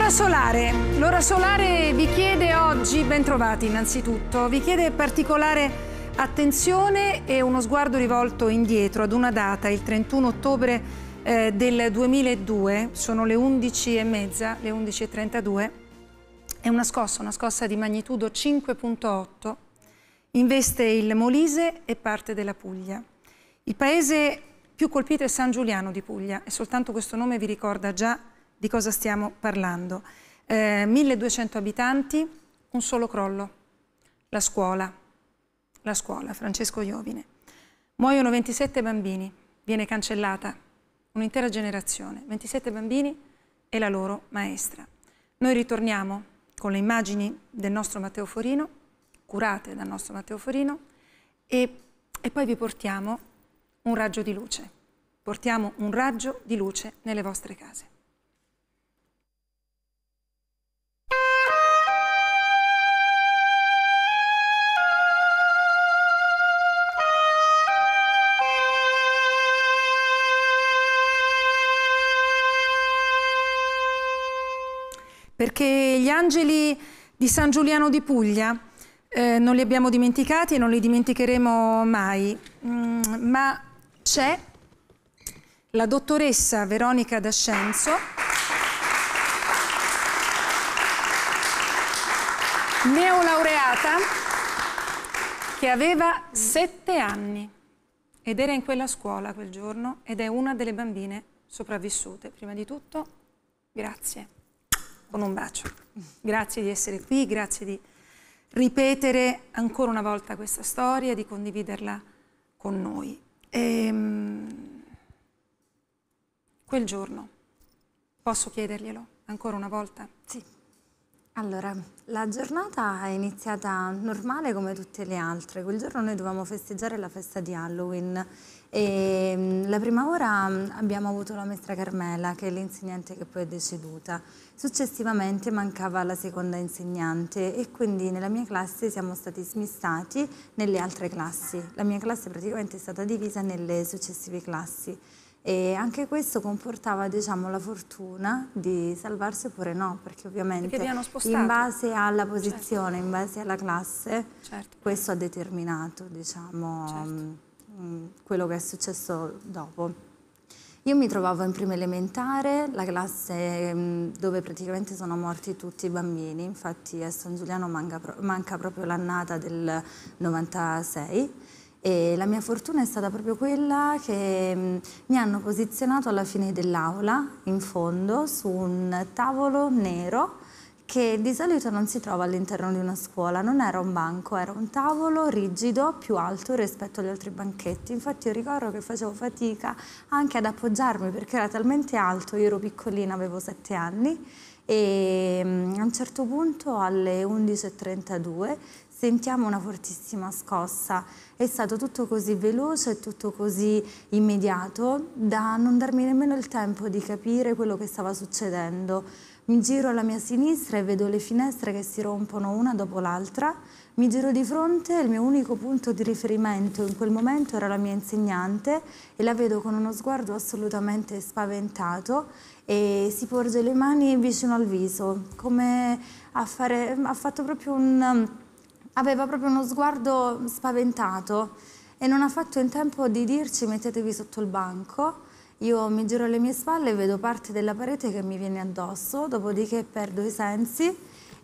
L'ora solare. L'ora solare vi chiede oggi, ben trovati innanzitutto, vi chiede particolare attenzione e uno sguardo rivolto indietro ad una data, il 31 ottobre eh, del 2002, sono le 11.30, le 11.32, è una scossa, una scossa di magnitudo 5.8, investe il Molise e parte della Puglia. Il paese più colpito è San Giuliano di Puglia e soltanto questo nome vi ricorda già di cosa stiamo parlando. Eh, 1200 abitanti, un solo crollo, la scuola, la scuola, Francesco Iovine. Muoiono 27 bambini, viene cancellata un'intera generazione, 27 bambini e la loro maestra. Noi ritorniamo con le immagini del nostro Matteo Forino, curate dal nostro Matteo Forino, e, e poi vi portiamo un raggio di luce. Portiamo un raggio di luce nelle vostre case. perché gli angeli di San Giuliano di Puglia eh, non li abbiamo dimenticati e non li dimenticheremo mai, mm, ma c'è la dottoressa Veronica D'Ascenzo neolaureata che aveva sette anni ed era in quella scuola quel giorno ed è una delle bambine sopravvissute. Prima di tutto, grazie con un bacio. Grazie di essere qui, grazie di ripetere ancora una volta questa storia, di condividerla con noi. E, ehm, quel giorno, posso chiederglielo ancora una volta? Sì. Allora, la giornata è iniziata normale come tutte le altre. Quel giorno noi dovevamo festeggiare la festa di Halloween e mm, la prima ora mm, abbiamo avuto la maestra Carmela, che è l'insegnante che poi è deceduta. Successivamente mancava la seconda insegnante e quindi nella mia classe siamo stati smistati nelle altre classi. La mia classe praticamente è stata divisa nelle successive classi e anche questo comportava diciamo, la fortuna di salvarsi oppure no, perché ovviamente perché in base alla certo. posizione, certo. in base alla classe, certo. questo ha determinato diciamo, certo. Mm, quello che è successo dopo. Io mi trovavo in prima elementare, la classe mm, dove praticamente sono morti tutti i bambini, infatti a San Giuliano manca, manca proprio l'annata del 96 e la mia fortuna è stata proprio quella che mm, mi hanno posizionato alla fine dell'aula, in fondo, su un tavolo nero che di solito non si trova all'interno di una scuola, non era un banco, era un tavolo rigido più alto rispetto agli altri banchetti. Infatti io ricordo che facevo fatica anche ad appoggiarmi perché era talmente alto, io ero piccolina, avevo sette anni e mm, a un certo punto alle 11.32 sentiamo una fortissima scossa. È stato tutto così veloce, e tutto così immediato da non darmi nemmeno il tempo di capire quello che stava succedendo. Mi giro alla mia sinistra e vedo le finestre che si rompono una dopo l'altra. Mi giro di fronte e il mio unico punto di riferimento in quel momento era la mia insegnante e la vedo con uno sguardo assolutamente spaventato e si porge le mani vicino al viso, come a fare, ha fatto proprio un, aveva proprio uno sguardo spaventato e non ha fatto in tempo di dirci mettetevi sotto il banco io mi giro alle mie spalle e vedo parte della parete che mi viene addosso, dopodiché perdo i sensi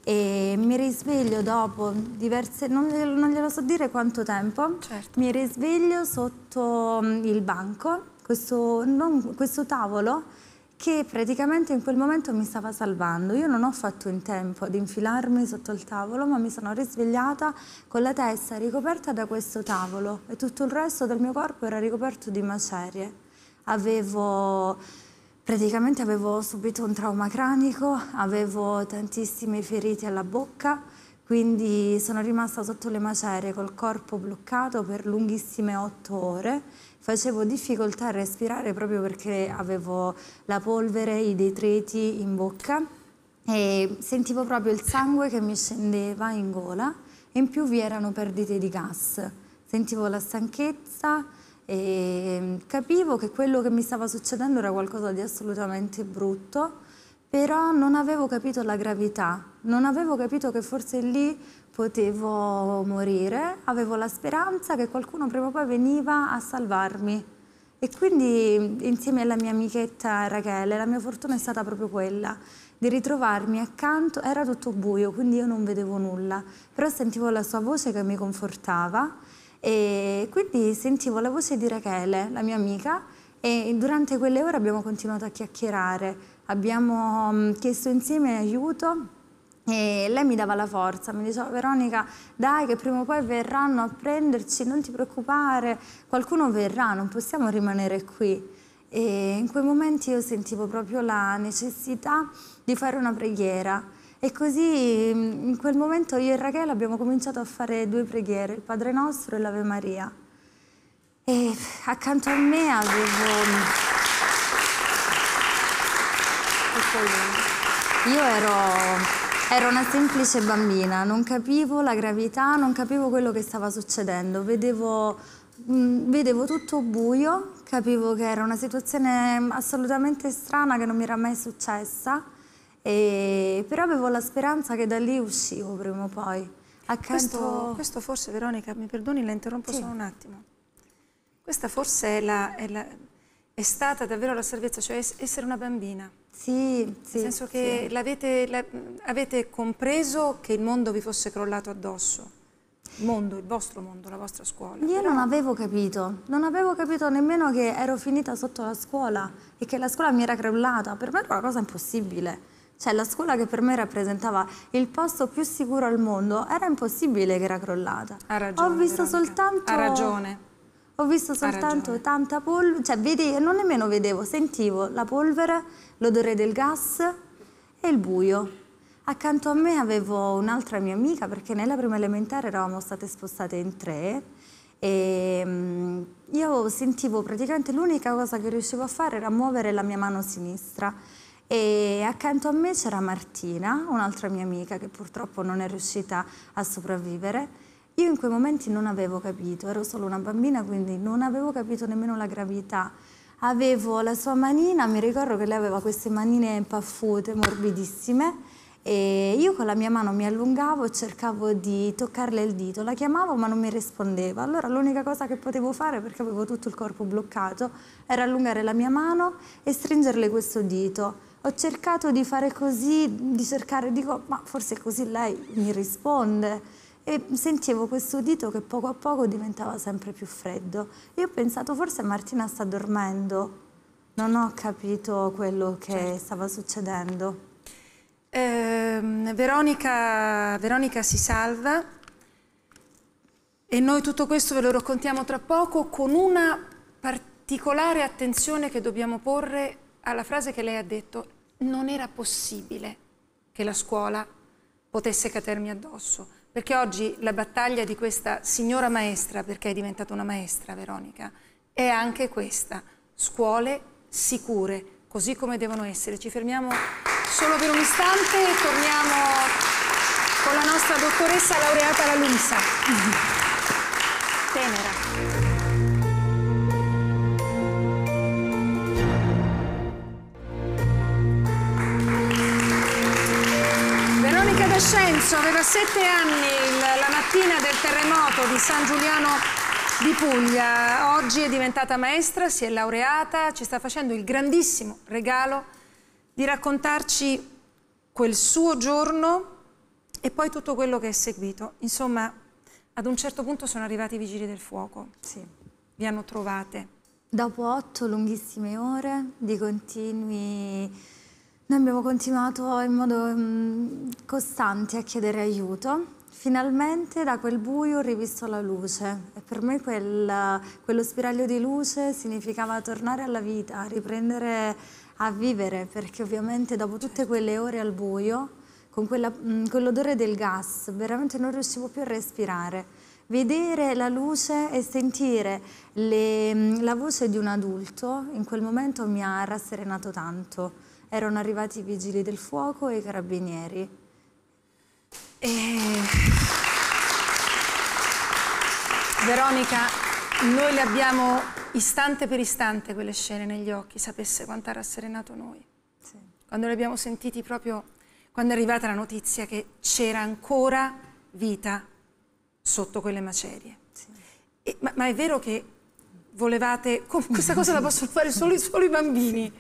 e mi risveglio dopo diverse, non, non glielo so dire quanto tempo, certo. mi risveglio sotto mm, il banco, questo, non, questo tavolo che praticamente in quel momento mi stava salvando. Io non ho fatto in tempo ad infilarmi sotto il tavolo, ma mi sono risvegliata con la testa ricoperta da questo tavolo e tutto il resto del mio corpo era ricoperto di macerie avevo, praticamente avevo subito un trauma cranico, avevo tantissime ferite alla bocca, quindi sono rimasta sotto le macerie col corpo bloccato per lunghissime otto ore. Facevo difficoltà a respirare proprio perché avevo la polvere, i detriti in bocca e sentivo proprio il sangue che mi scendeva in gola e in più vi erano perdite di gas. Sentivo la stanchezza, e mm, capivo che quello che mi stava succedendo era qualcosa di assolutamente brutto, però non avevo capito la gravità, non avevo capito che forse lì potevo morire, avevo la speranza che qualcuno prima o poi veniva a salvarmi. E quindi mm, insieme alla mia amichetta Rachele la mia fortuna è stata proprio quella, di ritrovarmi accanto, era tutto buio, quindi io non vedevo nulla, però sentivo la sua voce che mi confortava e quindi sentivo la voce di Rachele, la mia amica, e durante quelle ore abbiamo continuato a chiacchierare, abbiamo mm, chiesto insieme aiuto e lei mi dava la forza, mi diceva Veronica dai che prima o poi verranno a prenderci, non ti preoccupare, qualcuno verrà, non possiamo rimanere qui. E in quei momenti io sentivo proprio la necessità di fare una preghiera e così mm, in quel momento io e Rachele abbiamo cominciato a fare due preghiere, il Padre Nostro e l'Ave Maria. E accanto a me avevo... Mm, io ero, ero, una semplice bambina, non capivo la gravità, non capivo quello che stava succedendo, vedevo, mh, mm, vedevo tutto buio, capivo che era una situazione assolutamente strana che non mi era mai successa e, però avevo la speranza che da lì uscivo prima o poi. Accanto... Questo, questo forse, Veronica, mi perdoni, la interrompo sì. solo un attimo. Questa forse è, la, è, la, è stata davvero la salvezza, cioè essere una bambina. Sì, sì. Nel senso che sì. avete, avete compreso che il mondo vi fosse crollato addosso. Il mondo, il vostro mondo, la vostra scuola. Io però... non avevo capito, non avevo capito nemmeno che ero finita sotto la scuola e che la scuola mi era crollata. Per me era una cosa impossibile. Cioè la scuola che per me rappresentava il posto più sicuro al mondo era impossibile che era crollata. Ha ragione. Ho visto Veronica. soltanto... Ha ragione. Ho visto soltanto tanta polvere, cioè vede... non nemmeno vedevo, sentivo la polvere, l'odore del gas e il buio. Accanto a me avevo un'altra mia amica perché nella prima elementare eravamo state spostate in tre e mm, io sentivo praticamente l'unica cosa che riuscivo a fare era muovere la mia mano sinistra e accanto a me c'era Martina, un'altra mia amica che purtroppo non è riuscita a sopravvivere. Io in quei momenti non avevo capito, ero solo una bambina, quindi non avevo capito nemmeno la gravità. Avevo la sua manina, mi ricordo che lei aveva queste manine paffute, morbidissime, e io con la mia mano mi allungavo e cercavo di toccarle il dito, la chiamavo ma non mi rispondeva. Allora l'unica cosa che potevo fare, perché avevo tutto il corpo bloccato, era allungare la mia mano e stringerle questo dito ho cercato di fare così, di cercare, dico, ma forse così lei mi risponde. E sentivo questo dito che poco a poco diventava sempre più freddo. Io ho pensato, forse Martina sta dormendo. Non ho capito quello che certo. stava succedendo. Eh, Veronica, Veronica si salva e noi tutto questo ve lo raccontiamo tra poco con una particolare attenzione che dobbiamo porre alla frase che lei ha detto non era possibile che la scuola potesse catermi addosso, perché oggi la battaglia di questa signora maestra, perché è diventata una maestra Veronica, è anche questa, scuole sicure, così come devono essere. Ci fermiamo solo per un istante e torniamo con la nostra dottoressa laureata alla Lumsa. Tenera. sette anni la mattina del terremoto di San Giuliano di Puglia. Oggi è diventata maestra, si è laureata, ci sta facendo il grandissimo regalo di raccontarci quel suo giorno e poi tutto quello che è seguito. Insomma, ad un certo punto sono arrivati i vigili del fuoco. Sì. Vi hanno trovate. Dopo otto lunghissime ore di continui noi abbiamo continuato in modo mm, costante a chiedere aiuto. Finalmente da quel buio ho rivisto la luce e per me quel, quello spiraglio di luce significava tornare alla vita, riprendere a vivere, perché ovviamente dopo tutte quelle ore al buio, con mm, quell'odore quell del gas, veramente non riuscivo più a respirare. Vedere la luce e sentire le, mm, la voce di un adulto in quel momento mi ha rasserenato tanto erano arrivati i vigili del fuoco e i carabinieri. E... Veronica, noi le abbiamo istante per istante quelle scene negli occhi, sapesse quanto ha rasserenato noi. Sì. Quando le abbiamo sentiti proprio, quando è arrivata la notizia che c'era ancora vita sotto quelle macerie. Sì. E, ma, ma è vero che volevate... Questa cosa la possono fare solo, solo i bambini,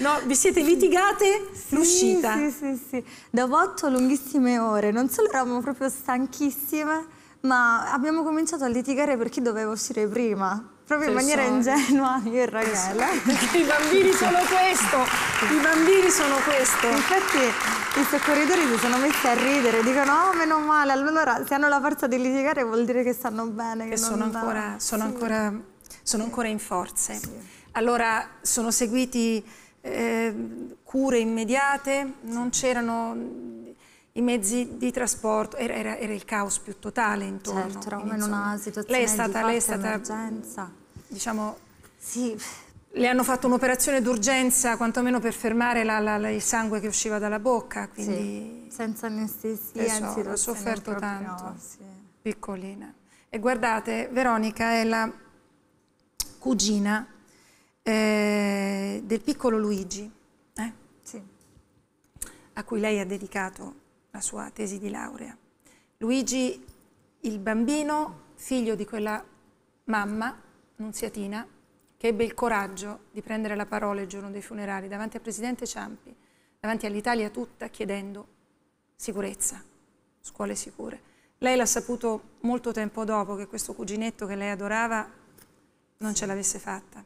no? Vi siete litigate sì, l'uscita. Sì, sì, sì. Dopo otto lunghissime ore, non solo eravamo proprio stanchissime, ma abbiamo cominciato a litigare per chi doveva uscire prima. Proprio Persone. in maniera ingenua io e Raiella. i bambini sono questo, i bambini sono questo. Infatti i soccorritori si sono messi a ridere, dicono oh meno male, allora se hanno la forza di litigare vuol dire che stanno bene. Che, che sono, ancora, sono sì. ancora sono ancora in forze. Sì. Allora sono seguiti eh, cure immediate, non c'erano i mezzi di trasporto, era, era, era, il caos più totale intorno. Certo, come in una situazione lei è stata, di lei è stata, emergenza. Diciamo, sì. Le hanno fatto un'operazione d'urgenza, quantomeno per fermare la, la, la, il sangue che usciva dalla bocca. Quindi, sì, senza anestesia. So, ha sofferto tanto, sì. piccolina. E guardate, Veronica è la cugina eh, del piccolo Luigi, eh? sì. a cui lei ha dedicato la sua tesi di laurea. Luigi, il bambino, figlio di quella mamma, Nunziatina, che ebbe il coraggio di prendere la parola il giorno dei funerali davanti al presidente Ciampi, davanti all'Italia tutta, chiedendo sicurezza, scuole sicure. Lei l'ha saputo molto tempo dopo che questo cuginetto che lei adorava non ce l'avesse fatta.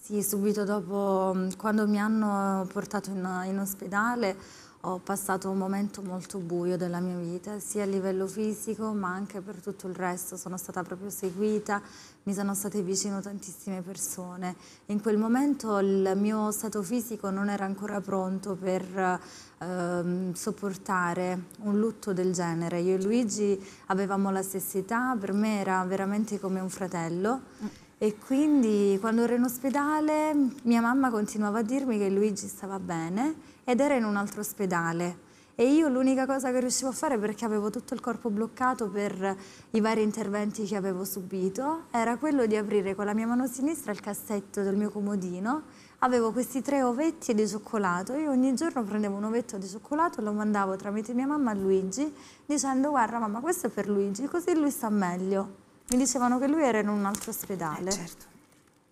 Sì, subito dopo, mm, quando mi hanno portato in, in ospedale, ho passato un momento molto buio della mia vita, sia a livello fisico ma anche per tutto il resto. Sono stata proprio seguita, mi sono state vicino tantissime persone. In quel momento il mio stato fisico non era ancora pronto per ehm, sopportare un lutto del genere. Io e Luigi avevamo la stessa età, per me era veramente come un fratello. Mm. E quindi quando ero in ospedale mia mamma continuava a dirmi che Luigi stava bene ed era in un altro ospedale. E io l'unica cosa che riuscivo a fare, perché avevo tutto il corpo bloccato per i vari interventi che avevo subito, era quello di aprire con la mia mano sinistra il cassetto del mio comodino. Avevo questi tre ovetti di cioccolato. Io ogni giorno prendevo un ovetto di cioccolato e lo mandavo tramite mia mamma a Luigi, dicendo guarda mamma questo è per Luigi, così lui sta meglio. Mi dicevano che lui era in un altro ospedale. Eh, certo.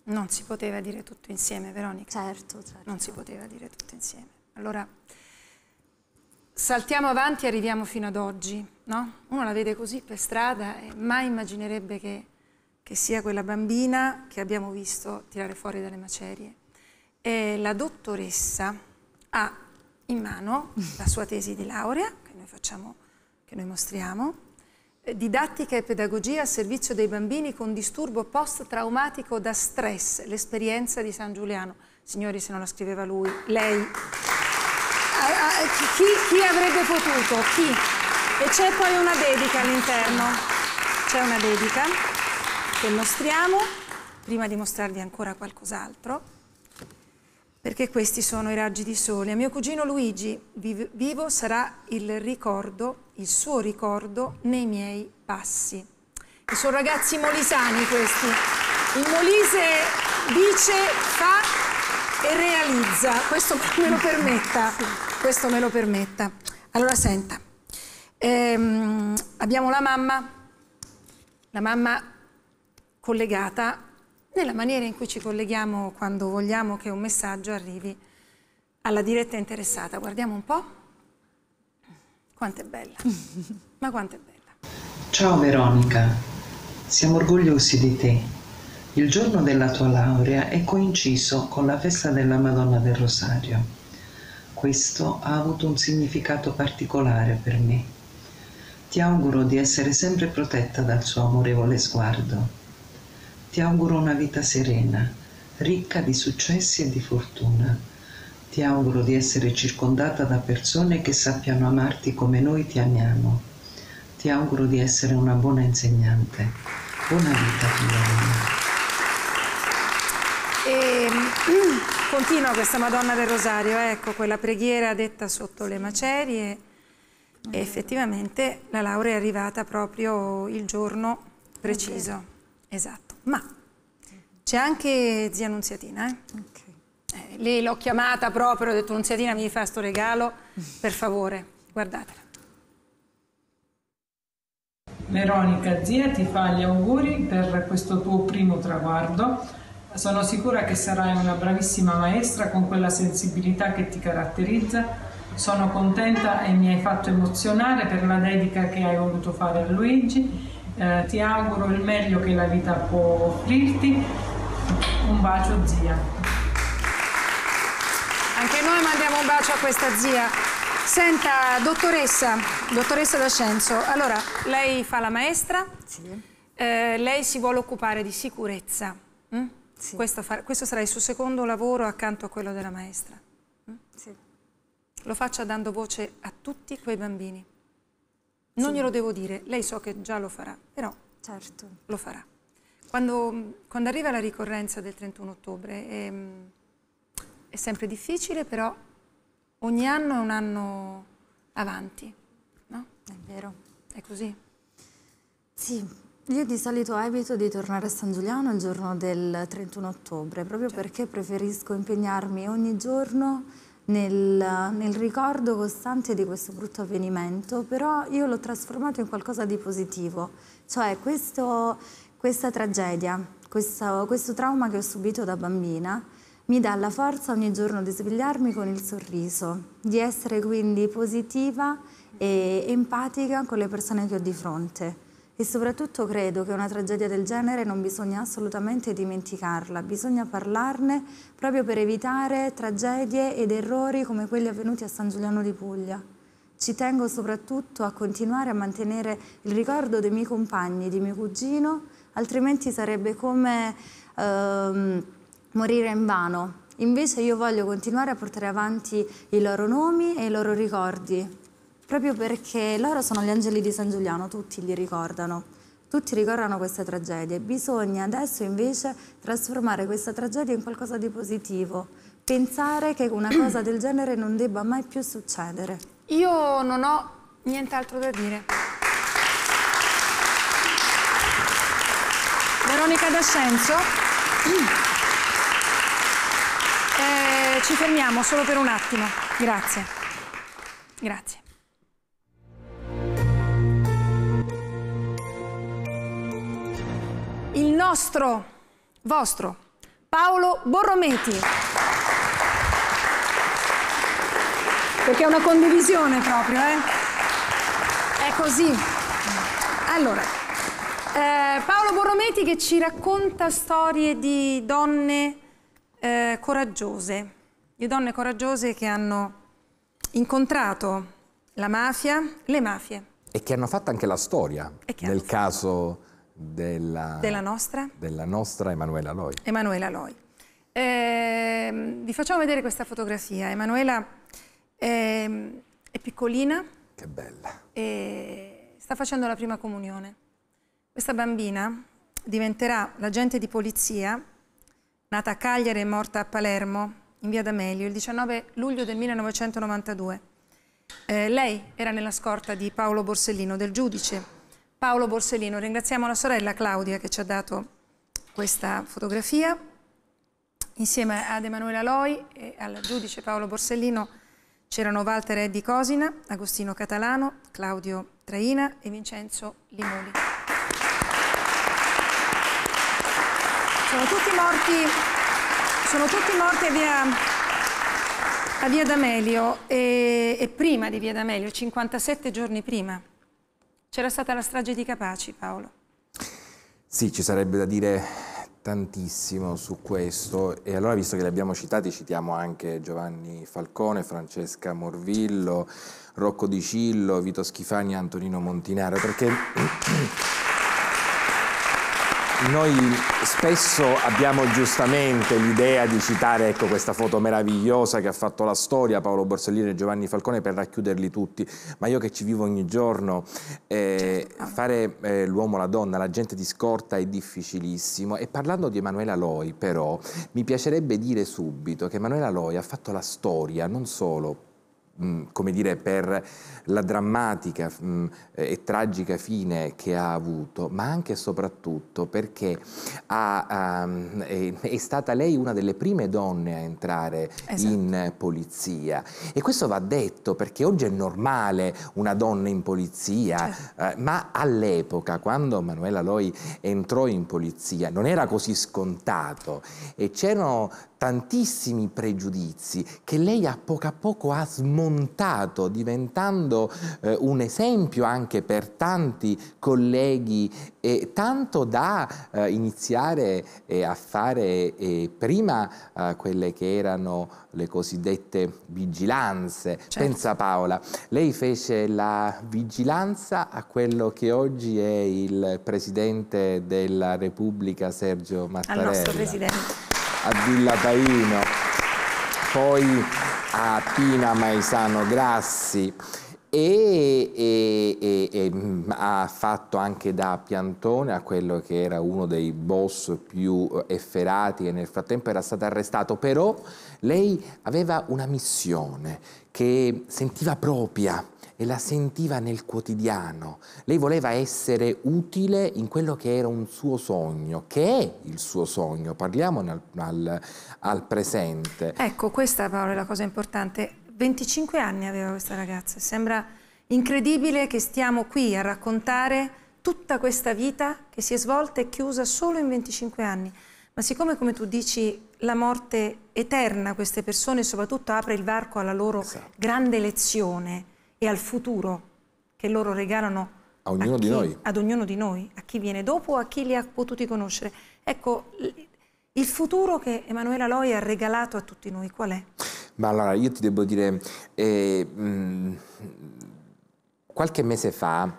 Non si poteva dire tutto insieme, Veronica. Certo, certo. Non si poteva dire tutto insieme. Allora, saltiamo avanti e arriviamo fino ad oggi, no? Uno la vede così per strada e mai immaginerebbe che, che sia quella bambina che abbiamo visto tirare fuori dalle macerie. E la dottoressa ha in mano la sua tesi di laurea, che noi facciamo, che noi mostriamo, Didattica e pedagogia a servizio dei bambini con disturbo post-traumatico da stress, l'esperienza di San Giuliano. Signori, se non la scriveva lui, lei. Chi, chi avrebbe potuto? Chi? E c'è poi una dedica all'interno. C'è una dedica che mostriamo, prima di mostrarvi ancora qualcos'altro, perché questi sono i raggi di sole. A mio cugino Luigi, vivo sarà il ricordo il suo ricordo nei miei passi. E sono ragazzi molisani questi. Il Molise dice, fa e realizza. Questo me lo permetta. Questo me lo permetta. Allora senta, ehm, abbiamo la mamma, la mamma collegata nella maniera in cui ci colleghiamo quando vogliamo che un messaggio arrivi alla diretta interessata. Guardiamo un po'. Quanto è bella. Ma quanto è bella. Ciao Veronica, siamo orgogliosi di te. Il giorno della tua laurea è coinciso con la festa della Madonna del Rosario. Questo ha avuto un significato particolare per me. Ti auguro di essere sempre protetta dal suo amorevole sguardo. Ti auguro una vita serena, ricca di successi e di fortuna ti auguro di essere circondata da persone che sappiano amarti come noi ti amiamo. Ti auguro di essere una buona insegnante. Buona vita, figlia E ehm, mm, continua questa Madonna del Rosario, ecco, quella preghiera detta sotto le macerie. E effettivamente la laurea è arrivata proprio il giorno preciso. Okay. Esatto. Ma c'è anche zia Annunziatina, eh? Okay. Eh, lì l'ho chiamata proprio, ho detto Nunziatina mi fa sto regalo, per favore, guardatela. Veronica, zia, ti fa gli auguri per questo tuo primo traguardo. Sono sicura che sarai una bravissima maestra con quella sensibilità che ti caratterizza. Sono contenta e mi hai fatto emozionare per la dedica che hai voluto fare a Luigi. Eh, ti auguro il meglio che la vita può offrirti. Un bacio zia mandiamo un bacio a questa zia. Senta, dottoressa, dottoressa D'Ascenzo, allora, lei fa la maestra, sì. eh, lei si vuole occupare di sicurezza. Mm? Sì. Questo, fa, questo, sarà il suo secondo lavoro accanto a quello della maestra. Mm? Sì. Lo faccia dando voce a tutti quei bambini. Non glielo devo dire, lei so che già lo farà, però certo. lo farà. Quando, mm, quando, arriva la ricorrenza del 31 ottobre, ehm, è sempre difficile, però ogni anno è un anno avanti, no? È vero. È così. Sì, io di solito evito di tornare a San Giuliano il giorno del 31 ottobre, proprio certo. perché preferisco impegnarmi ogni giorno nel, nel, ricordo costante di questo brutto avvenimento, però io l'ho trasformato in qualcosa di positivo, cioè questo, questa tragedia, questo, questo trauma che ho subito da bambina mi dà la forza ogni giorno di svegliarmi con il sorriso, di essere quindi positiva e empatica con le persone che ho di fronte. E soprattutto credo che una tragedia del genere non bisogna assolutamente dimenticarla, bisogna parlarne proprio per evitare tragedie ed errori come quelli avvenuti a San Giuliano di Puglia. Ci tengo soprattutto a continuare a mantenere il ricordo dei miei compagni, di mio cugino, altrimenti sarebbe come... Ehm, morire in vano. Invece io voglio continuare a portare avanti i loro nomi e i loro ricordi, proprio perché loro sono gli angeli di San Giuliano, tutti li ricordano, tutti ricordano queste tragedie. Bisogna adesso invece trasformare questa tragedia in qualcosa di positivo, pensare che una cosa del genere non debba mai più succedere. Io non ho nient'altro da dire. Veronica D'Ascenzo. ci fermiamo solo per un attimo. Grazie. Grazie. Il nostro, vostro, Paolo Borrometi. Perché è una condivisione proprio, eh? È così. Allora, eh, Paolo Borrometi che ci racconta storie di donne eh, coraggiose di donne coraggiose che hanno incontrato la mafia, le mafie. E che hanno fatto anche la storia, nel caso della, della, nostra. della nostra Emanuela Loi. Emanuela Loi. Eh, vi facciamo vedere questa fotografia. Emanuela è, ehm, è piccolina. Che bella. E sta facendo la prima comunione. Questa bambina diventerà l'agente di polizia, nata a Cagliari e morta a Palermo in via D'Amelio il 19 luglio del 1992. Eh, lei era nella scorta di Paolo Borsellino, del giudice Paolo Borsellino. Ringraziamo la sorella Claudia che ci ha dato questa fotografia. Insieme ad Emanuela Loi e al giudice Paolo Borsellino c'erano Walter Eddi Cosina, Agostino Catalano, Claudio Traina e Vincenzo Limoli. Sono tutti morti sono tutti morti a via, a via D'Amelio e, e, prima di via D'Amelio, 57 giorni prima, c'era stata la strage di Capaci, Paolo. Sì, ci sarebbe da dire tantissimo su questo e allora visto che li abbiamo citati citiamo anche Giovanni Falcone, Francesca Morvillo, Rocco Di Cillo, Vito Schifani Antonino Montinaro perché Noi spesso abbiamo giustamente l'idea di citare ecco, questa foto meravigliosa che ha fatto la storia Paolo Borsellino e Giovanni Falcone per racchiuderli tutti, ma io che ci vivo ogni giorno, eh, fare eh, l'uomo, la donna, la gente di scorta è difficilissimo e parlando di Emanuela Loi però mi piacerebbe dire subito che Emanuela Loi ha fatto la storia non solo come dire, per la drammatica mh, eh, e tragica fine che ha avuto, ma anche e soprattutto perché ha, um, è, è, stata lei una delle prime donne a entrare esatto. in polizia. E questo va detto perché oggi è normale una donna in polizia, certo. eh, ma all'epoca, quando Manuela Loi entrò in polizia, non era così scontato e c'erano tantissimi pregiudizi che lei a poco a poco ha smontato tramontato, diventando eh, un esempio anche per tanti colleghi, eh, tanto da eh, iniziare eh, a fare eh, prima eh, quelle che erano le cosiddette vigilanze. Certo. Pensa Paola, lei fece la vigilanza a quello che oggi è il Presidente della Repubblica Sergio Mattarella. Al nostro Presidente. A Villa Paino. Poi a Pina Maisano Grassi e, e, e, e, mm, ha fatto anche da piantone a quello che era uno dei boss più eh, efferati e nel frattempo era stato arrestato, però lei aveva una missione che sentiva propria e la sentiva nel quotidiano. Lei voleva essere utile in quello che era un suo sogno, che è il suo sogno, parliamone al, al, al presente. Ecco, questa Paola è la cosa importante. 25 anni aveva questa ragazza, sembra incredibile che stiamo qui a raccontare tutta questa vita che si è svolta e chiusa solo in 25 anni. Ma siccome, come tu dici, la morte eterna queste persone soprattutto apre il varco alla loro esatto. grande lezione, e al futuro che loro regalano a ognuno, a chi, di noi. ad ognuno di noi, a chi viene dopo a chi li ha potuti conoscere. Ecco, il futuro che Emanuela Loi ha regalato a tutti noi qual è? Ma allora io ti devo dire, eh, mh, mm, qualche mese fa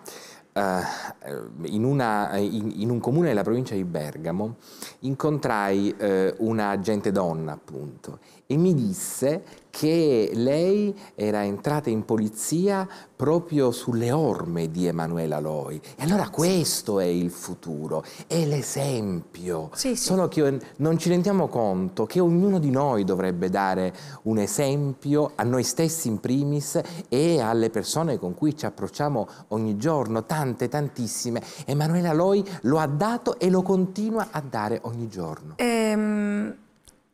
Uh, in, una, in, in, un comune della provincia di Bergamo incontrai uh, una gente donna appunto e mi disse che lei era entrata in polizia proprio sulle orme di Emanuela Loi. E allora questo è il futuro, è l'esempio. Sì, sì. Solo che non ci rendiamo conto che ognuno di noi dovrebbe dare un esempio a noi stessi in primis e alle persone con cui ci approcciamo ogni giorno, tante, tantissime. Emanuela Loi lo ha dato e lo continua a dare ogni giorno. Ehm,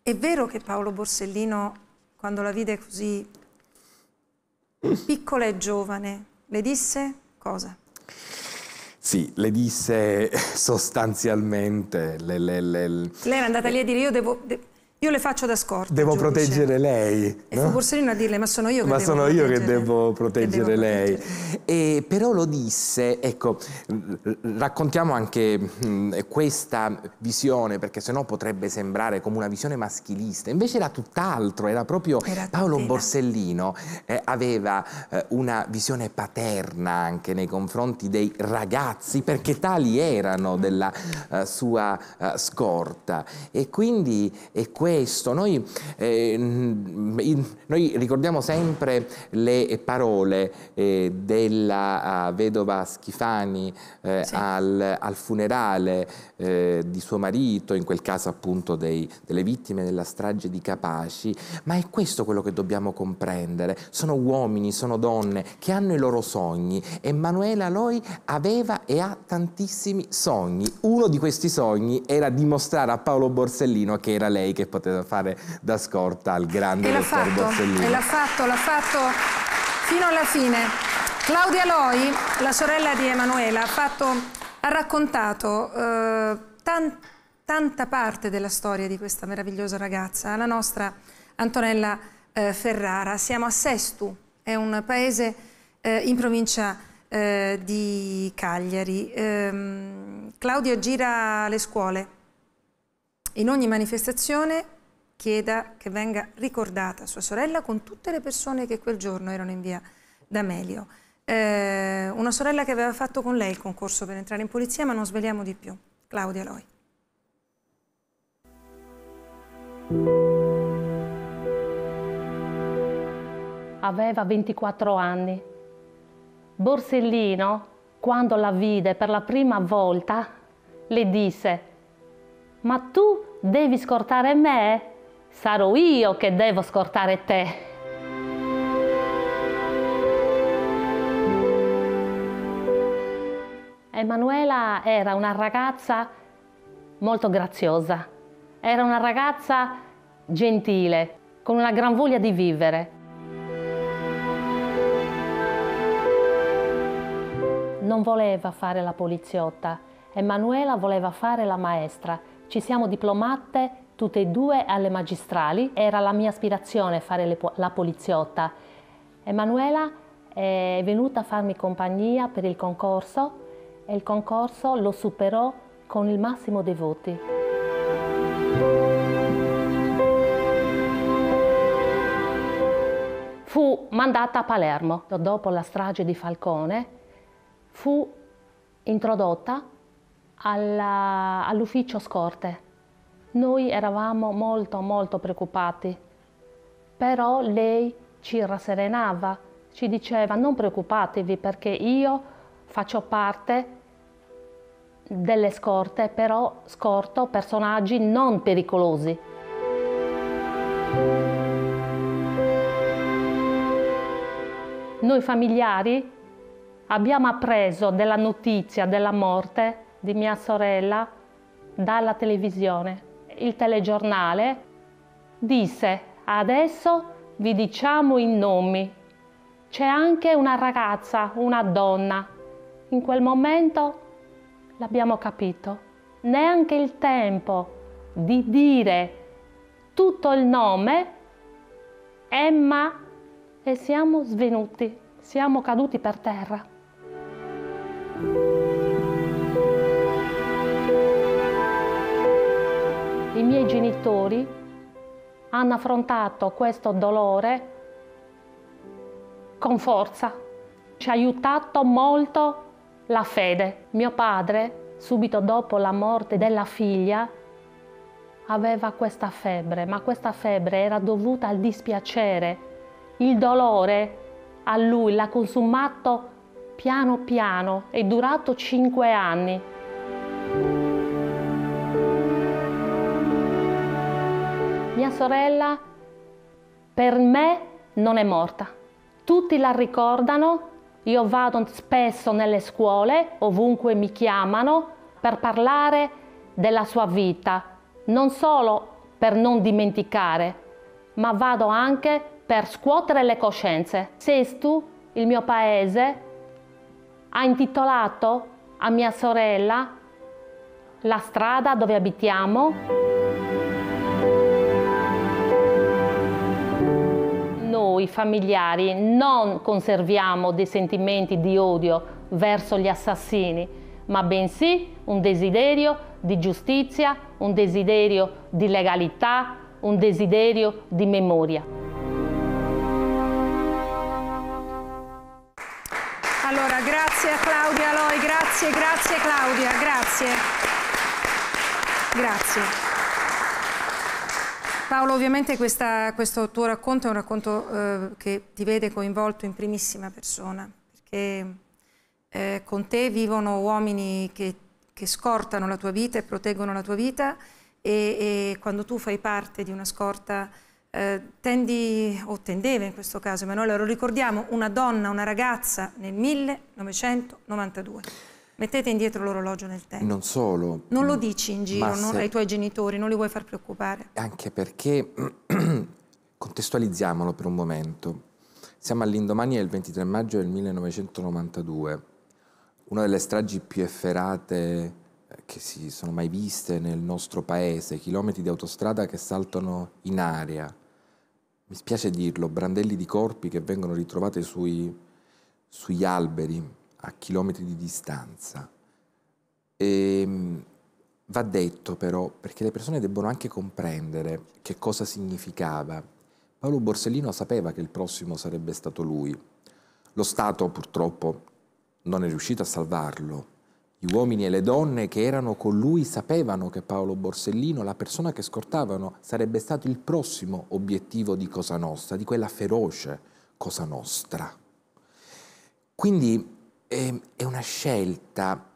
è vero che Paolo Borsellino quando la vide così piccola e giovane, le disse cosa? Sì, le disse sostanzialmente... Le, le, le, Lei è andata lì a dire io devo, io le faccio da scorta. Devo giudice. proteggere lei. E fu Borsellino a dirle, ma sono io che ma devo proteggere. io che devo proteggere, che devo lei. Proteggere. E, però lo disse, ecco, raccontiamo anche mh, questa visione, perché sennò potrebbe sembrare come una visione maschilista. Invece era tutt'altro, era proprio era Paolo tutela. Borsellino eh, aveva eh, una visione paterna anche nei confronti dei ragazzi, perché tali erano della eh, sua eh, scorta. E quindi è questo questo, noi, eh, noi ricordiamo sempre le parole eh, della ah, vedova Schifani eh, sì. al, al, funerale eh, di suo marito, in quel caso appunto dei, delle vittime della strage di Capaci, ma è questo quello che dobbiamo comprendere. Sono uomini, sono donne che hanno i loro sogni e Manuela Loi aveva e ha tantissimi sogni. Uno di questi sogni era dimostrare a Paolo Borsellino che era lei che poteva poteva fare da scorta al grande Roberto Borsellino. E l'ha fatto, l'ha fatto fino alla fine. Claudia Loi, la sorella di Emanuela, ha, fatto, ha raccontato eh, tan, tanta parte della storia di questa meravigliosa ragazza, la nostra Antonella eh, Ferrara. Siamo a Sestu, è un paese eh, in provincia eh, di Cagliari. Ehm, Claudia gira le scuole in ogni manifestazione chieda che venga ricordata sua sorella con tutte le persone che quel giorno erano in via D'Amelio. Eh, una sorella che aveva fatto con lei il concorso per entrare in polizia, ma non svegliamo di più. Claudia Loi. Aveva 24 anni. Borsellino, quando la vide per la prima volta, le disse ma tu devi scortare me? Sarò io che devo scortare te. Emanuela era una ragazza molto graziosa, era una ragazza gentile, con una gran voglia di vivere. Non voleva fare la poliziotta, Emanuela voleva fare la maestra ci siamo diplomate tutte e due alle magistrali, era la mia aspirazione fare po la poliziotta. Emanuela è venuta a farmi compagnia per il concorso e il concorso lo superò con il massimo dei voti. Fu mandata a Palermo. Dopo la strage di Falcone fu introdotta alla, all'ufficio scorte. Noi eravamo molto molto preoccupati, però lei ci rasserenava, ci diceva non preoccupatevi perché io faccio parte delle scorte, però scorto personaggi non pericolosi. Noi familiari abbiamo appreso della notizia della morte di mia sorella dalla televisione, il telegiornale, disse adesso vi diciamo i nomi. C'è anche una ragazza, una donna. In quel momento l'abbiamo capito. Neanche il tempo di dire tutto il nome, Emma, e siamo svenuti, siamo caduti per terra. I miei genitori hanno affrontato questo dolore con forza. Ci ha aiutato molto la fede. Mio padre, subito dopo la morte della figlia, aveva questa febbre, ma questa febbre era dovuta al dispiacere. Il dolore a lui l'ha consumato piano piano, è durato cinque anni. mia sorella per me non è morta. Tutti la ricordano, io vado spesso nelle scuole, ovunque mi chiamano, per parlare della sua vita, non solo per non dimenticare, ma vado anche per scuotere le coscienze. Sestu, il mio paese, ha intitolato a mia sorella la strada dove abitiamo. noi familiari non conserviamo dei sentimenti di odio verso gli assassini, ma bensì un desiderio di giustizia, un desiderio di legalità, un desiderio di memoria. Allora, grazie a Claudia Loi, grazie, grazie Claudia, grazie. Grazie. Paolo, ovviamente questa, questo tuo racconto è un racconto eh, che ti vede coinvolto in primissima persona, perché eh, con te vivono uomini che, che, scortano la tua vita e proteggono la tua vita e, e quando tu fai parte di una scorta eh, tendi, o tendeva in questo caso, ma noi lo ricordiamo, una donna, una ragazza nel 1992. Mettete indietro l'orologio nel tempo. Non solo. Non lo mm, dici in giro non, ai tuoi genitori, non li vuoi far preoccupare. Anche perché, contestualizziamolo per un momento, siamo all'indomani del 23 maggio del 1992, una delle stragi più efferate eh, che si sono mai viste nel nostro paese, chilometri di autostrada che saltano in aria. Mi spiace dirlo, brandelli di corpi che vengono ritrovati sui, sugli alberi a chilometri di distanza. E, ehm, va detto però, perché le persone debbono anche comprendere che cosa significava. Paolo Borsellino sapeva che il prossimo sarebbe stato lui. Lo Stato purtroppo non è riuscito a salvarlo. Gli uomini e le donne che erano con lui sapevano che Paolo Borsellino, la persona che scortavano, sarebbe stato il prossimo obiettivo di Cosa Nostra, di quella feroce Cosa Nostra. Quindi Ehm, è una scelta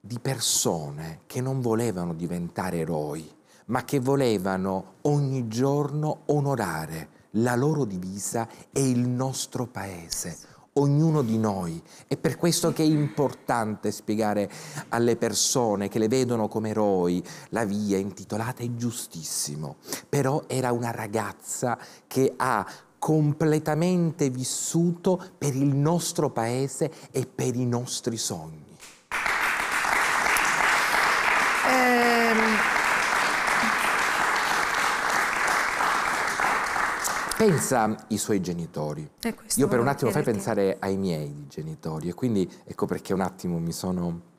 di persone che non volevano diventare eroi, ma che volevano ogni giorno onorare la loro divisa e il nostro paese, ognuno di noi. È per questo che è importante spiegare alle persone che le vedono come eroi la via intitolata è giustissimo, però era una ragazza che ha completamente vissuto per il nostro paese e per i nostri sogni. Ehm, pensa ai suoi genitori. Eh, Io per un attimo fai pensare ai miei genitori e quindi ecco perché un attimo mi sono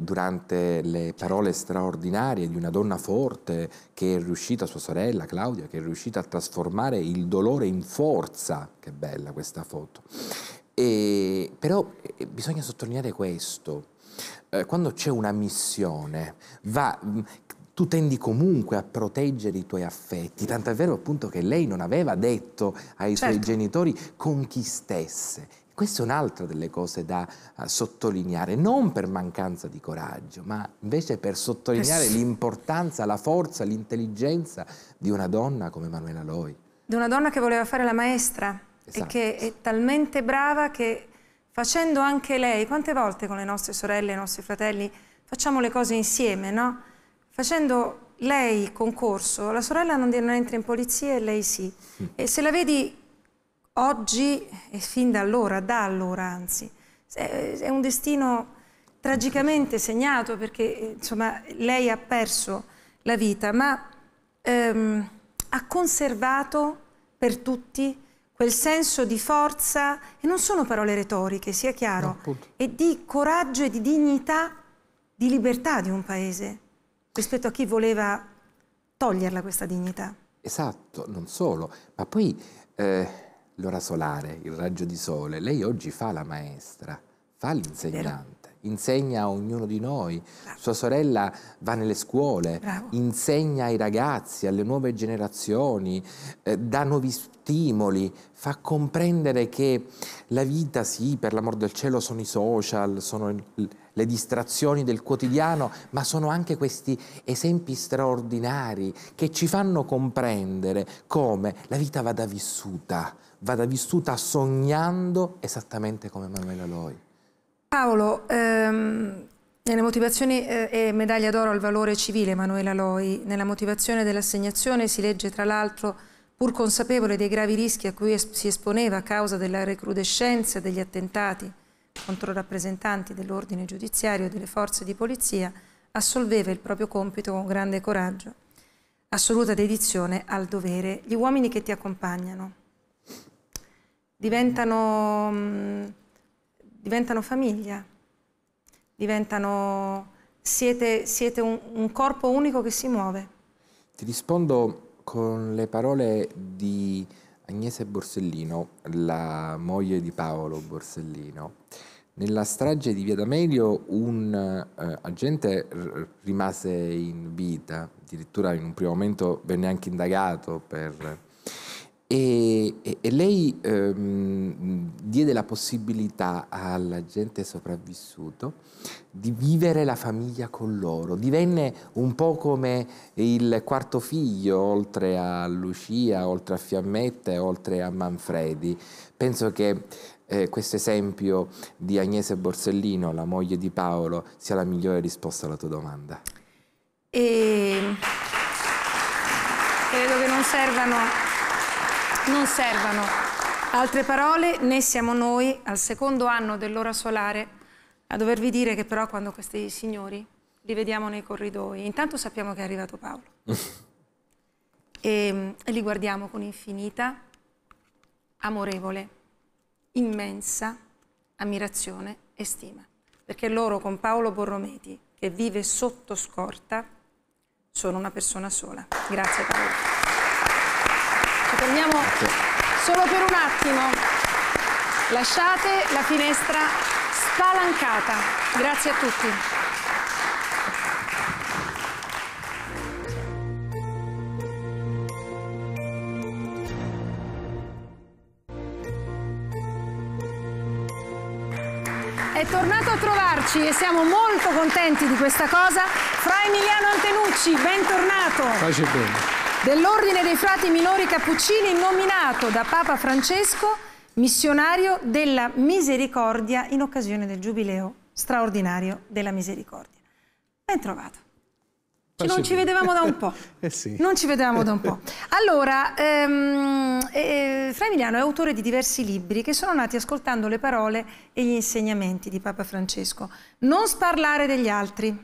durante le parole straordinarie di una donna forte che è riuscita, sua sorella Claudia, che è riuscita a trasformare il dolore in forza. Che bella questa foto. E, però eh, bisogna sottolineare questo. Eh, quando c'è una missione, va, mm, tu tendi comunque a proteggere i tuoi affetti, tant'è vero appunto che lei non aveva detto ai certo. suoi genitori con chi stesse questa è un'altra delle cose da eh, sottolineare, non per mancanza di coraggio, ma invece per sottolineare per... l'importanza, la forza, l'intelligenza di una donna come Manuela Loi. Di una donna che voleva fare la maestra esatto. e che è talmente brava che facendo anche lei, quante volte con le nostre sorelle, i nostri fratelli, facciamo le cose insieme, no? Facendo lei concorso, la sorella non, entra in polizia e lei sì. Mm. E se la vedi oggi e fin da allora, da allora anzi. È un destino tragicamente segnato perché insomma, lei ha perso la vita, ma ehm, ha conservato per tutti quel senso di forza, e non sono parole retoriche, sia chiaro, no, e di coraggio e di dignità, di libertà di un paese, rispetto a chi voleva toglierla questa dignità. Esatto, non solo, ma poi... Eh l'ora solare, il raggio di sole, lei oggi fa la maestra, fa l'insegnante insegna a ognuno di noi. Bravo. Sua sorella va nelle scuole, Bravo. insegna ai ragazzi, alle nuove generazioni, eh, dà nuovi stimoli, fa comprendere che la vita, sì, per l'amor del cielo, sono i social, sono le distrazioni del quotidiano, ma sono anche questi esempi straordinari che ci fanno comprendere come la vita vada vissuta, vada vissuta sognando esattamente come Manuela Loi. Paolo, ehm, nelle motivazioni eh, e medaglia d'oro al valore civile Emanuela Loi, nella motivazione dell'assegnazione si legge tra l'altro pur consapevole dei gravi rischi a cui es si esponeva a causa della recrudescenza degli attentati contro rappresentanti dell'ordine giudiziario e delle forze di polizia, assolveva il proprio compito con grande coraggio, assoluta dedizione al dovere. Gli uomini che ti accompagnano diventano... Mh, mm, diventano famiglia, diventano, siete, siete un, un corpo unico che si muove. Ti rispondo con le parole di Agnese Borsellino, la moglie di Paolo Borsellino. Nella strage di Via D'Amelio un eh, agente rimase in vita, addirittura in un primo momento venne anche indagato per e, e, e lei ehm, diede la possibilità alla gente sopravvissuto di vivere la famiglia con loro. Divenne un po' come il quarto figlio, oltre a Lucia, oltre a Fiammetta, oltre a Manfredi. Penso che eh, questo esempio di Agnese Borsellino, la moglie di Paolo, sia la migliore risposta alla tua domanda. E... Ehm, credo che non servano non servano altre parole né siamo noi al secondo anno dell'ora solare a dovervi dire che però quando questi signori li vediamo nei corridoi, intanto sappiamo che è arrivato Paolo e, ehm, e li guardiamo con infinita, amorevole, immensa ammirazione e stima, perché loro con Paolo Borrometi che vive sotto scorta sono una persona sola. Grazie Paolo. Ci fermiamo solo per un attimo. Lasciate la finestra spalancata. Grazie a tutti. È tornato a trovarci e siamo molto contenti di questa cosa. Fra Emiliano Antenucci, bentornato. Pace bene dell'Ordine dei Frati Minori Cappuccini nominato da Papa Francesco missionario della misericordia in occasione del giubileo straordinario della misericordia. Ben trovato. Non ci vedevamo da un po'. eh sì. Non ci vedevamo da un po'. Allora, ehm, eh, Fra Emiliano è autore di diversi libri che sono nati ascoltando le parole e gli insegnamenti di Papa Francesco. Non sparlare degli altri,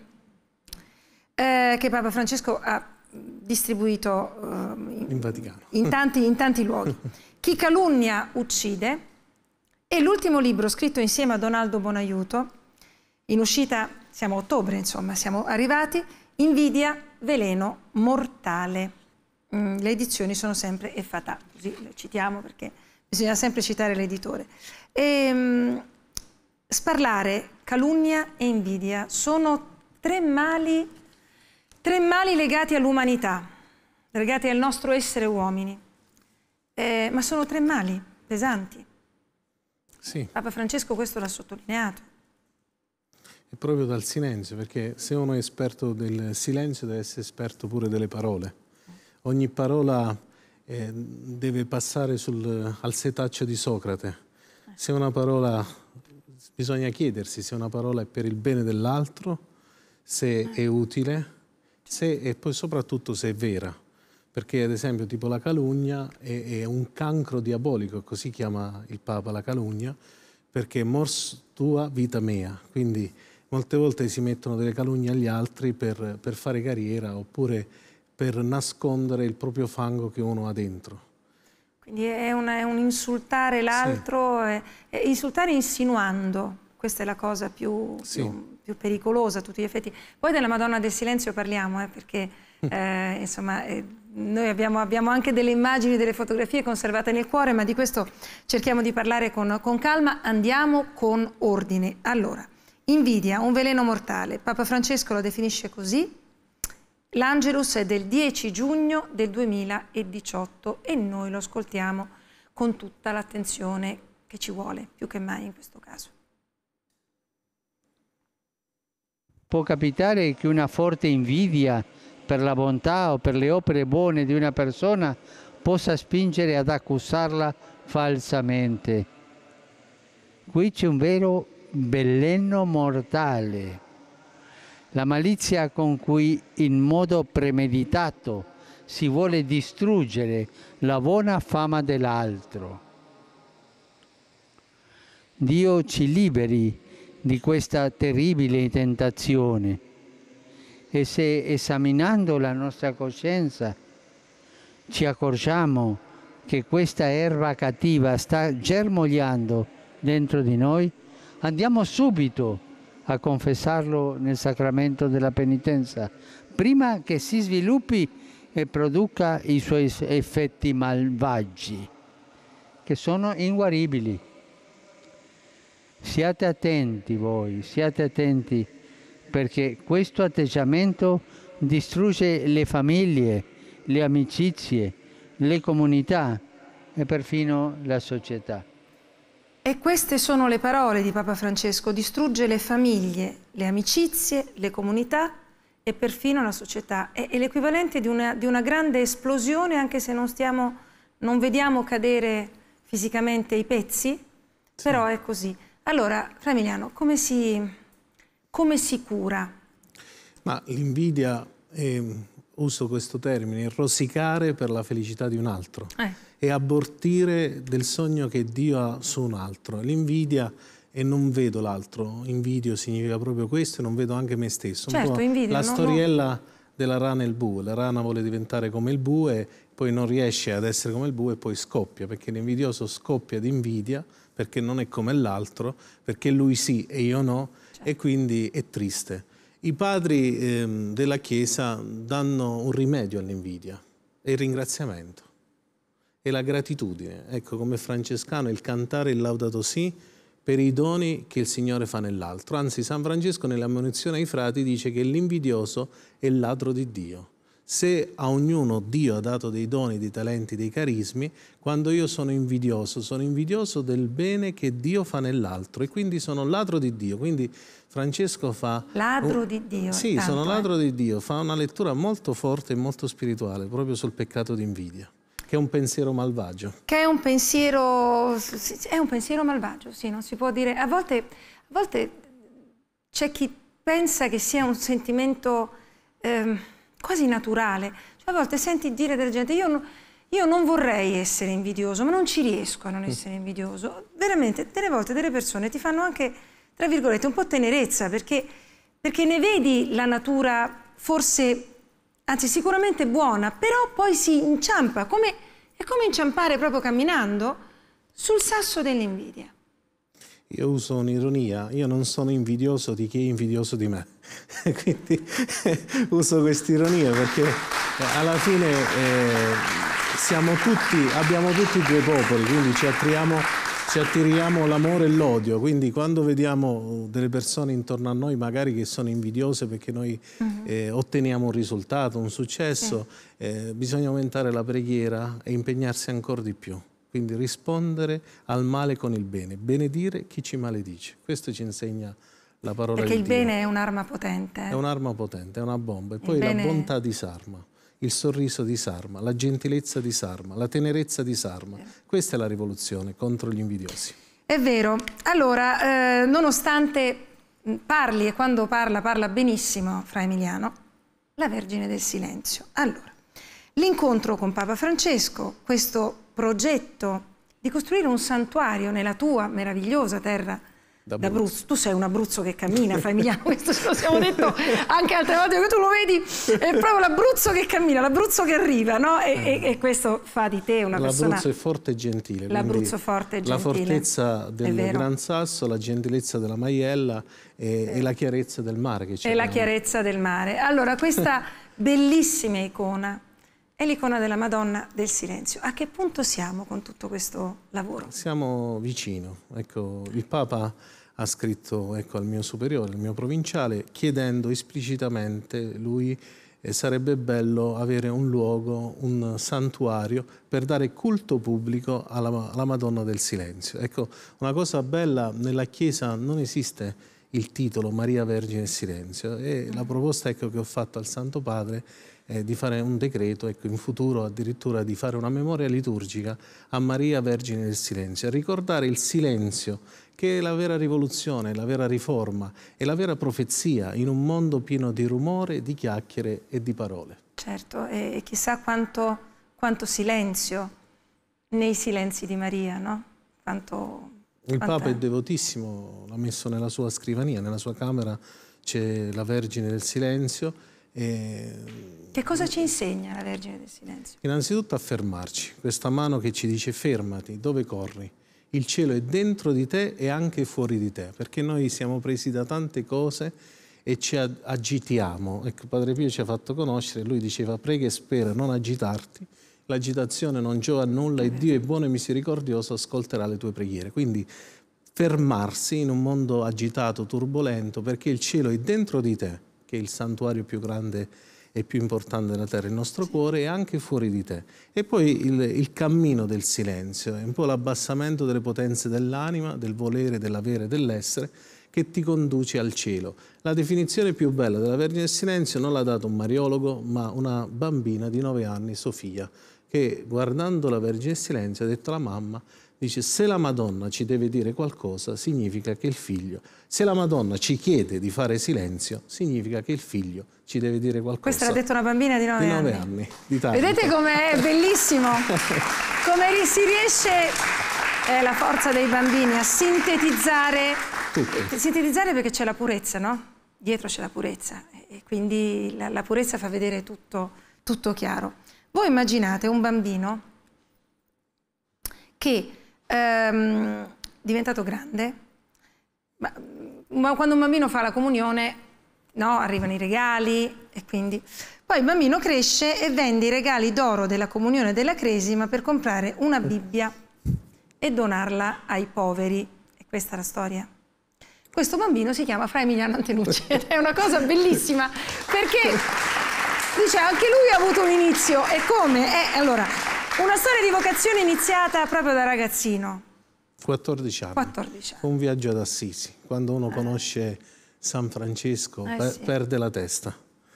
eh, che Papa Francesco ha distribuito uh, in, in, tanti, in tanti luoghi. Chi calunnia uccide e l'ultimo libro scritto insieme a Donaldo Bonaiuto, in uscita, siamo a ottobre insomma, siamo arrivati, Invidia, veleno mortale. Mm, le edizioni sono sempre Effatà, così le citiamo perché bisogna sempre citare l'editore. Mm, sparlare, calunnia e invidia sono tre mali Tre mali legati all'umanità, legati al nostro essere uomini, eh, ma sono tre mali pesanti. Sì. Papa Francesco questo l'ha sottolineato. È proprio dal silenzio, perché se uno è esperto del silenzio deve essere esperto pure delle parole. Ogni parola eh, deve passare sul, al setaccio di Socrate. Se una parola, bisogna chiedersi se una parola è per il bene dell'altro, se è utile, se, e poi soprattutto se è vera, perché ad esempio tipo la calunnia è, è, un cancro diabolico, così chiama il Papa la calunnia, perché mors tua vita mea, quindi molte volte si mettono delle calunnie agli altri per, per fare carriera oppure per nascondere il proprio fango che uno ha dentro. Quindi è, una, è un insultare l'altro, sì. insultare insinuando, questa è la cosa più, sì. più più pericolosa a tutti gli effetti. Poi della Madonna del Silenzio parliamo, eh, perché eh, insomma, eh, noi abbiamo, abbiamo, anche delle immagini, delle fotografie conservate nel cuore, ma di questo cerchiamo di parlare con, con calma. Andiamo con ordine. Allora, invidia, un veleno mortale. Papa Francesco lo definisce così. L'Angelus è del 10 giugno del 2018 e noi lo ascoltiamo con tutta l'attenzione che ci vuole, più che mai in questo caso. può capitare che una forte invidia per la bontà o per le opere buone di una persona possa spingere ad accusarla falsamente. Qui c'è un vero veleno mortale. La malizia con cui in modo premeditato si vuole distruggere la buona fama dell'altro. Dio ci liberi di questa terribile tentazione e se esaminando la nostra coscienza ci accorgiamo che questa erba cattiva sta germogliando dentro di noi, andiamo subito a confessarlo nel sacramento della penitenza, prima che si sviluppi e produca i suoi effetti malvagi, che sono inguaribili siate attenti voi, siate attenti perché questo atteggiamento distrugge le famiglie, le amicizie, le comunità e perfino la società. E queste sono le parole di Papa Francesco, distrugge le famiglie, le amicizie, le comunità e perfino la società. È, è l'equivalente di, di una, grande esplosione, anche se non, stiamo, non vediamo cadere fisicamente i pezzi, sì. però è così. Allora, Flamiliano, come come si cura? Ma l'invidia, è, ehm, uso questo termine, rosicare per la felicità di un altro. Eh. È abortire del sogno che Dio ha su un altro. L'invidia e non vedo l'altro. Invidio significa proprio questo e non vedo anche me stesso. Certo, invidio, la storiella no. della rana e il bue. La rana vuole diventare come il bue, poi non riesce ad essere come il bue e poi scoppia, perché l'invidioso scoppia di invidia perché non è come l'altro, perché lui sì e io no, certo. e quindi è triste. I padri ehm, della Chiesa danno un rimedio all'invidia, è il ringraziamento, è la gratitudine. Ecco, come francescano, il cantare il laudato sì per i doni che il Signore fa nell'altro. Anzi, San Francesco nella munizione ai frati dice che l'invidioso è il ladro di Dio. Se a ognuno Dio ha dato dei doni, dei talenti, dei carismi, quando io sono invidioso, sono invidioso del bene che Dio fa nell'altro e quindi sono ladro di Dio. Quindi Francesco fa... Ladro un... di Dio. Sì, tanto, sono eh. ladro eh. di Dio, fa una lettura molto forte e molto spirituale proprio sul peccato di invidia che è un pensiero malvagio. Che è un pensiero, è un pensiero malvagio, sì, non si può dire. A volte, a volte c'è chi pensa che sia un sentimento eh, quasi naturale. Cioè, a volte senti dire della gente, io, io, non vorrei essere invidioso, ma non ci riesco a non mm. essere invidioso. Veramente, delle volte delle persone ti fanno anche, tra virgolette, un po' tenerezza, perché, perché ne vedi la natura forse, anzi sicuramente buona, però poi si inciampa, come, è come inciampare proprio camminando sul sasso dell'invidia. Io uso un'ironia, io non sono invidioso di chi è invidioso di me. Quindi uso quest'ironia perché eh, alla fine eh, tutti, abbiamo tutti due popoli, quindi ci attriamo ci attiriamo l'amore e l'odio, quindi quando vediamo uh, delle persone intorno a noi magari che sono invidiose perché noi uh mm-hmm. -huh. eh, otteniamo un risultato, un successo, sì. eh, bisogna aumentare la preghiera e impegnarsi ancora di più. Quindi rispondere al male con il bene, benedire chi ci maledice. Questo ci insegna la parola Perché di Dio. Perché il bene è un'arma potente. È un'arma potente, è una bomba. E poi bene... la bontà disarma, il sorriso disarma, la gentilezza disarma, la tenerezza disarma. Questa è la rivoluzione contro gli invidiosi. È vero. Allora, eh, nonostante parli e quando parla parla benissimo fra Emiliano, la Vergine del Silenzio. Allora, l'incontro con Papa Francesco, questo progetto di costruire un santuario nella tua meravigliosa terra d'Abruzzo. Tu sei un Abruzzo che cammina, fra Emiliano, questo ce lo siamo detto anche altre volte, tu lo vedi, è proprio l'Abruzzo che cammina, l'Abruzzo che arriva, no? E, e, e, questo fa di te una persona... L'Abruzzo è forte e gentile. L'Abruzzo forte e gentile. La fortezza del Gran Sasso, la gentilezza della Maiella e, e la chiarezza del mare che c'è. E la chiarezza del mare. Allora, questa bellissima icona è l'icona della Madonna del Silenzio. A che punto siamo con tutto questo lavoro? Siamo vicino. Ecco, il Papa ha scritto ecco, al mio superiore, al mio provinciale, chiedendo esplicitamente lui eh, sarebbe bello avere un luogo, un santuario per dare culto pubblico alla, alla Madonna del Silenzio. Ecco, una cosa bella, nella Chiesa non esiste il titolo Maria Vergine Silenzio e la proposta ecco, che ho fatto al Santo Padre eh, di fare un decreto, ecco, in futuro addirittura di fare una memoria liturgica a Maria Vergine del Silenzio, a ricordare il silenzio che è la vera rivoluzione, la vera riforma e la vera profezia in un mondo pieno di rumore, di chiacchiere e di parole. Certo, e chissà quanto, quanto silenzio nei silenzi di Maria, no? Quanto, il quanta... Papa è devotissimo, l'ha messo nella sua scrivania, nella sua camera c'è la Vergine del Silenzio Ehm, che cosa ci insegna la Vergine del Silenzio? Innanzitutto a fermarci, questa mano che ci dice fermati, dove corri? Il cielo è dentro di te e anche fuori di te, perché noi siamo presi da tante cose e ci agitiamo. Ecco, Padre Pio ci ha fatto conoscere, lui diceva prega e spera, non agitarti, l'agitazione non giova a nulla e Dio è buono e misericordioso, ascolterà le tue preghiere. Quindi fermarsi in un mondo agitato, turbolento, perché il cielo è dentro di te che è il santuario più grande e più importante della terra, il nostro cuore e anche fuori di te. E poi il, il cammino del silenzio, è un po' l'abbassamento delle potenze dell'anima, del volere, dell'avere, dell'essere, che ti conduce al cielo. La definizione più bella della Vergine del Silenzio non l'ha data un mariologo, ma una bambina di 9 anni, Sofia, che guardando la Vergine del Silenzio ha detto alla mamma Dice, se la Madonna ci deve dire qualcosa, significa che il figlio, se la Madonna ci chiede di fare silenzio, significa che il figlio ci deve dire qualcosa. Questa l'ha detto una bambina di 9, di 9 anni. anni di Vedete com'è bellissimo, come si riesce è eh, la forza dei bambini a sintetizzare Tutto. sintetizzare perché c'è la purezza no? dietro c'è la purezza e quindi la, la purezza fa vedere tutto, tutto chiaro voi immaginate un bambino che ehm, diventato grande, ma, ma quando un bambino fa la comunione, no, arrivano i regali e quindi... Poi il bambino cresce e vende i regali d'oro della comunione e della cresima per comprare una Bibbia e donarla ai poveri. E questa è la storia. Questo bambino si chiama Fra Emiliano Antenucci ed è una cosa bellissima perché dice anche lui ha avuto un inizio e come? Eh, allora, una storia di vocazione iniziata proprio da ragazzino. 14 anni. 14 anni. Un viaggio ad Assisi. Quando uno eh. conosce San Francesco eh, per, sì. perde la testa.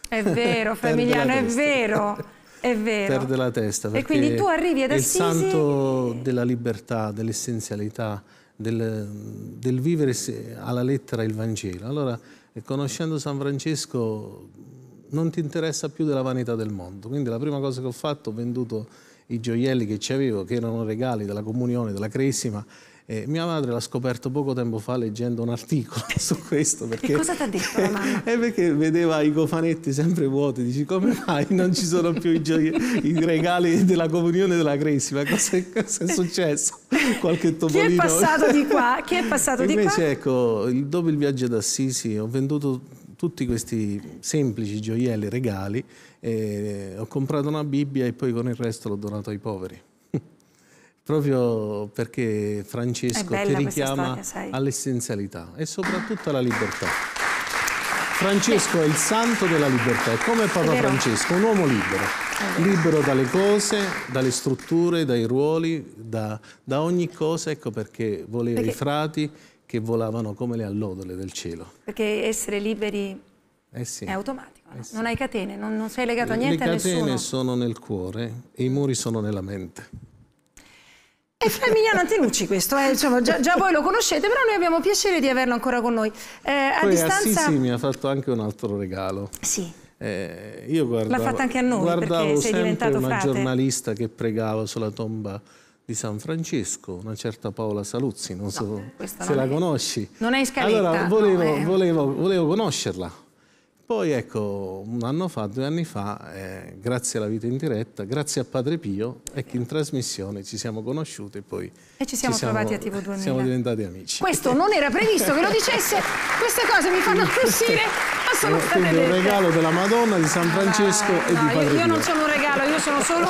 È vero, Famigliano, è vero. È vero. Perde la testa. E quindi tu arrivi ad Assisi... È il santo della libertà, dell'essenzialità, del, del vivere alla lettera il Vangelo. Allora, eh, conoscendo San Francesco non ti interessa più della vanità del mondo. Quindi la prima cosa che ho fatto, ho venduto i gioielli che ci avevo, che erano regali della comunione, della cresima, eh, mia madre l'ha scoperto poco tempo fa leggendo un articolo su questo. Perché, e cosa ti ha detto la mamma? È eh, perché vedeva i cofanetti sempre vuoti, dici come mai non ci sono più i, i regali della comunione della cresima? Cosa, cosa, è successo? Qualche topolino. Chi è passato di qua? Chi è passato Invece, di qua? Invece ecco, dopo il viaggio ad Assisi ho venduto tutti questi semplici gioielli, regali, eh, ho comprato una Bibbia e poi con il resto l'ho donato ai poveri. Proprio perché Francesco ti richiama all'essenzialità e soprattutto alla libertà. Francesco è il santo della libertà, è come Papa Francesco, un uomo libero libero dalle cose, dalle strutture, dai ruoli, da, da ogni cosa, ecco perché voleva perché... i frati che volavano come le allodole del cielo. Perché essere liberi eh sì, è automatico, eh sì. non hai catene, non, non sei legato le, a niente. Le catene sono nel cuore e i muri sono nella mente. E fra Emiliano Antenucci questo, eh, diciamo, già, già, voi lo conoscete, però noi abbiamo piacere di averlo ancora con noi. Eh, a Poi ah, distanza... Assisi mi ha fatto anche un altro regalo. Sì. Eh, io guardavo, L'ha fatta anche a noi perché sei diventato una frate. giornalista che pregava sulla tomba di San Francesco, una certa Paola Saluzzi, non no, so se non la è... conosci. Non è in scaletta. Allora volevo, no, eh. è... volevo, volevo conoscerla. Poi ecco, un anno fa, due anni fa, eh, grazie alla vita in diretta, grazie a Padre Pio, ecco in trasmissione ci siamo conosciuti e poi... E ci siamo, ci siamo a Tivo 2000. Siamo diventati amici. Questo non era previsto che lo dicesse, queste cose mi fanno arrossire assolutamente. Quindi un regalo della Madonna, di San ah, Francesco ah, e no, di Padre io, Pio. Io non sono un regalo, io sono solo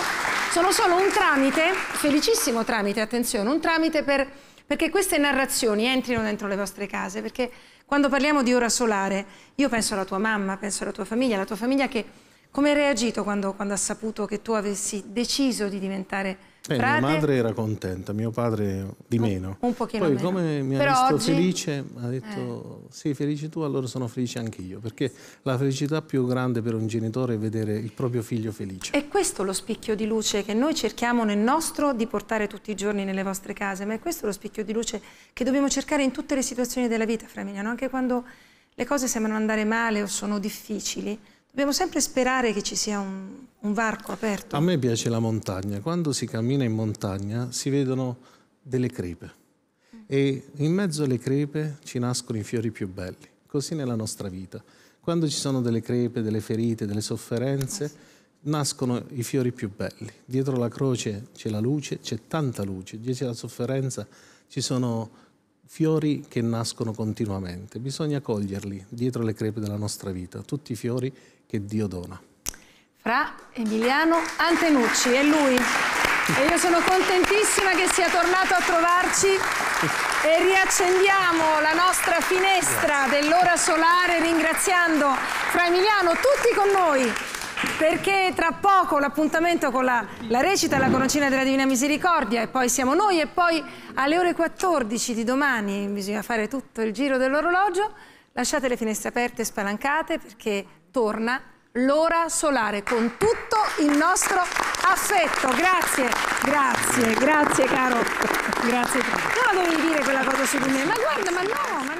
sono solo un tramite, felicissimo tramite, attenzione, un tramite per, perché queste narrazioni entrino dentro le vostre case, perché quando parliamo di ora solare, io penso alla tua mamma, penso alla tua famiglia, alla tua famiglia che come ha reagito quando, quando ha saputo che tu avessi deciso di diventare eh, mia madre era contenta, mio padre di meno. Un, un pochino Poi meno. come mi ha visto oggi... felice, ha eh. detto eh. sì, felice tu, allora sono felice anch'io, perché la felicità più grande per un genitore è vedere il proprio figlio felice. È questo lo spicchio di luce che noi cerchiamo nel nostro di portare tutti i giorni nelle vostre case, ma è questo lo spicchio di luce che dobbiamo cercare in tutte le situazioni della vita, fra Emiliano, anche quando le cose sembrano andare male o sono difficili, dobbiamo sempre sperare che ci sia un un varco aperto. A me piace la montagna. Quando si cammina in montagna si vedono delle crepe e in mezzo alle crepe ci nascono i fiori più belli. Così nella nostra vita. Quando ci sono delle crepe, delle ferite, delle sofferenze, eh sì. nascono i fiori più belli. Dietro la croce c'è la luce, c'è tanta luce. Dietro la sofferenza ci sono fiori che nascono continuamente. Bisogna coglierli dietro le crepe della nostra vita, tutti i fiori che Dio dona fra Emiliano Antenucci e lui. E io sono contentissima che sia tornato a trovarci e riaccendiamo la nostra finestra dell'ora solare ringraziando fra Emiliano tutti con noi perché tra poco l'appuntamento con la, la recita alla conoscina della Divina Misericordia e poi siamo noi e poi alle ore 14 di domani bisogna fare tutto il giro dell'orologio lasciate le finestre aperte e spalancate perché torna l'ora solare con tutto il nostro affetto. Grazie, grazie, grazie caro. Grazie. Non dovevi dire quella cosa su di me, ma guarda, ma no, ma no.